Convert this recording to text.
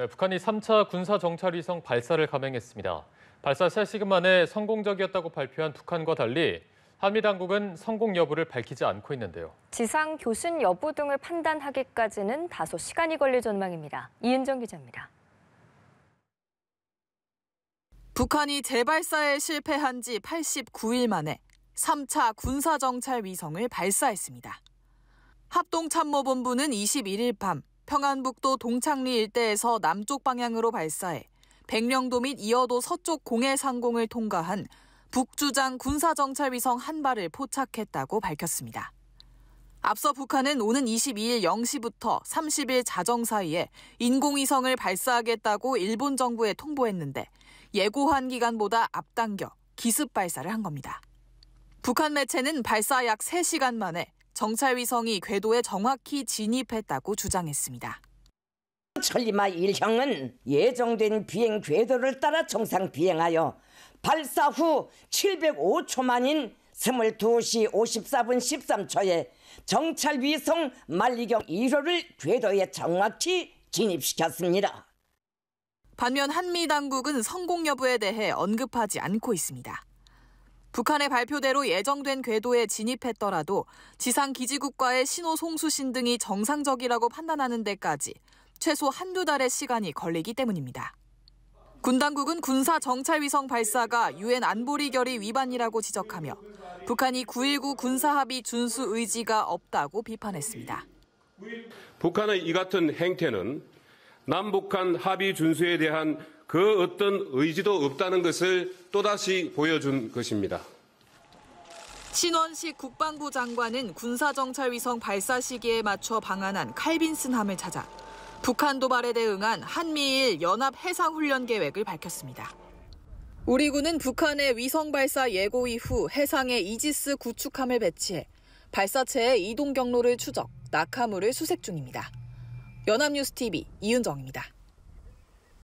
네, 북한이 3차 군사정찰위성 발사를 감행했습니다. 발사 3시간 만에 성공적이었다고 발표한 북한과 달리 한미 당국은 성공 여부를 밝히지 않고 있는데요. 지상 교신 여부 등을 판단하기까지는 다소 시간이 걸릴 전망입니다. 이은정 기자입니다. 북한이 재발사에 실패한 지 89일 만에 3차 군사정찰 위성을 발사했습니다. 합동참모본부는 21일 밤 평안북도 동창리 일대에서 남쪽 방향으로 발사해 백령도 및 이어도 서쪽 공해 상공을 통과한 북주장 군사정찰위성 한 발을 포착했다고 밝혔습니다. 앞서 북한은 오는 22일 0시부터 30일 자정 사이에 인공위성을 발사하겠다고 일본 정부에 통보했는데 예고한 기간보다 앞당겨 기습 발사를 한 겁니다. 북한 매체는 발사 약 3시간 만에 정찰 위성이 궤도에 정확히 진입했다고 주장했습니다. 천리마 1형은 예정된 비행 궤도를 따라 정상 비행하여 발사 후 705초 만인 22시 54분 13초에 정찰 위성 만리경 1호를 궤도에 정확히 진입시켰습니다. 반면 한미 당국은 성공 여부에 대해 언급하지 않고 있습니다. 북한의 발표대로 예정된 궤도에 진입했더라도 지상 기지국과의 신호 송수신 등이 정상적이라고 판단하는 데까지 최소 한두 달의 시간이 걸리기 때문입니다. 군 당국은 군사 정찰위성 발사가 유엔 안보리 결의 위반이라고 지적하며 북한이 9.19 군사합의 준수 의지가 없다고 비판했습니다. 북한의 이 같은 행태는 남북한 합의 준수에 대한 그 어떤 의지도 없다는 것을 또다시 보여준 것입니다. 신원식 국방부 장관은 군사정찰위성 발사 시기에 맞춰 방한한 칼빈슨함을 찾아 북한 도발에 대응한 한미일 연합 해상훈련 계획을 밝혔습니다. 우리 군은 북한의 위성 발사 예고 이후 해상에 이지스 구축함을 배치해 발사체의 이동 경로를 추적, 낙하물을 수색 중입니다. 연합뉴스 TV 이은정입니다.